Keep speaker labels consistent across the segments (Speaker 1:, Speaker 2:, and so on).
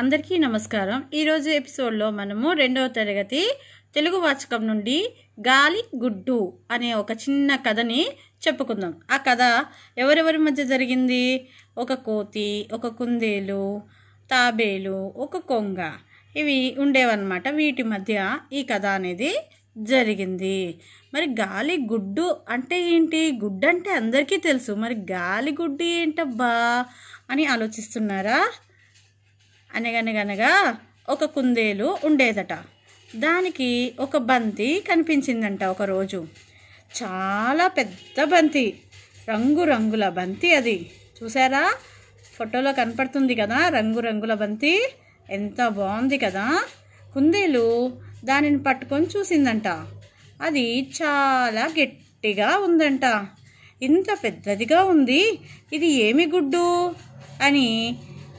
Speaker 1: అందరికీ నమస్కారం ఈరోజు ఎపిసోడ్లో మనము రెండవ తరగతి తెలుగు వాచకం నుండి గాలి గుడ్డు అనే ఒక చిన్న కథని చెప్పుకుందాం ఆ కథ ఎవరెవరి మధ్య జరిగింది ఒక కోతి ఒక కుందేలు తాబేలు ఒక కొంగ ఇవి ఉండేవన్నమాట వీటి మధ్య ఈ కథ అనేది జరిగింది మరి గాలి గుడ్డు అంటే ఏంటి గుడ్డు అంటే అందరికీ తెలుసు మరి గాలి గుడ్డు ఏంటబ్బా అని ఆలోచిస్తున్నారా అనగనగనగా ఒక కుందేలు ఉండేదట దానికి ఒక బంతి కనిపించిందంట ఒకరోజు చాలా పెద్ద బంతి రంగురంగుల బంతి అది చూసారా ఫోటోలో కనపడుతుంది కదా రంగురంగుల బంతి ఎంత బాగుంది కదా కుందేలు దానిని పట్టుకొని చూసిందంట అది చాలా గట్టిగా ఉందంట ఇంత పెద్దదిగా ఉంది ఇది ఏమి గుడ్డు అని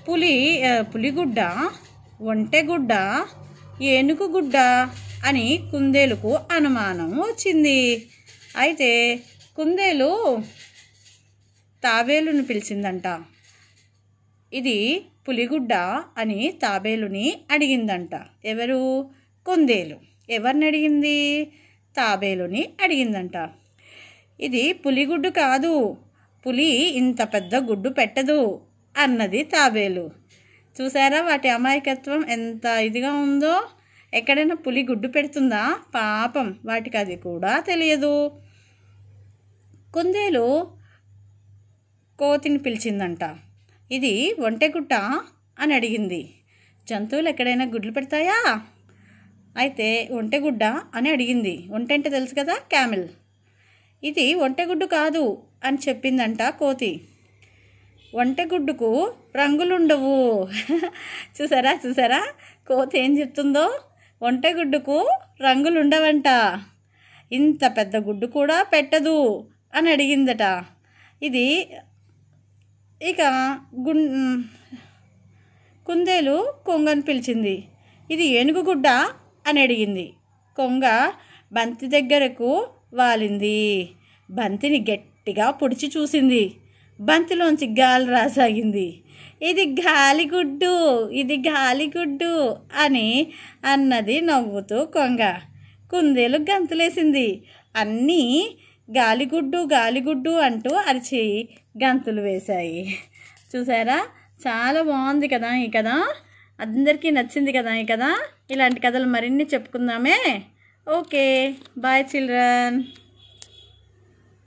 Speaker 1: పులి పులిగుడ్డ ఒంటెగుడ్డ ఏనుగుగుడ్డ అని కుందేలుకు అనుమానం వచ్చింది అయితే కుందేలు తాబేలును పిలిచిందంట ఇది పులిగుడ్డ అని తాబేలుని అడిగిందంట ఎవరు కుందేలు ఎవరిని అడిగింది తాబేలుని అడిగిందంట ఇది పులిగుడ్డు కాదు పులి ఇంత పెద్ద గుడ్డు పెట్టదు అన్నది తాబేలు చూసారా వాటి అమాయకత్వం ఎంత ఇదిగా ఉందో ఎక్కడైనా పులి గుడ్డు పెడుతుందా పాపం వాటికి అది కూడా తెలియదు కుందేలు కోతిని పిలిచిందంట ఇది ఒంటెగుట్ట అని అడిగింది జంతువులు ఎక్కడైనా గుడ్లు పెడతాయా అయితే ఒంటెగుడ్డ అని అడిగింది అంటే తెలుసు కదా క్యామిల్ ఇది ఒంటెగుడ్డు కాదు అని చెప్పిందంట కోతి వంటగుడ్డుకు రంగులుండవు చూసారా చూసారా కోత ఏం చెప్తుందో వంటగుడ్డుకు రంగులుండవంట ఇంత పెద్ద గుడ్డు కూడా పెట్టదు అని అడిగిందట ఇది ఇక గు కుందేలు కొంగను పిలిచింది ఇది ఏనుగు గుడ్డ అని అడిగింది కొంగ బంతి దగ్గరకు వాలింది బంతిని గట్టిగా పొడిచి చూసింది బంతిలోంచి గాలి రాసాగింది ఇది గాలిగుడ్డు ఇది గాలిగుడ్డు అని అన్నది నవ్వుతూ కొంగ కుందేలు గంతులేసింది అన్నీ గాలిగుడ్డు గాలిగుడ్డు అంటూ అరిచి గంతులు వేశాయి చూసారా చాలా బాగుంది కదా ఈ కథ అందరికీ నచ్చింది కదా ఈ కథ ఇలాంటి కథలు మరిన్ని చెప్పుకుందామే ఓకే బాయ్ చిల్డ్రన్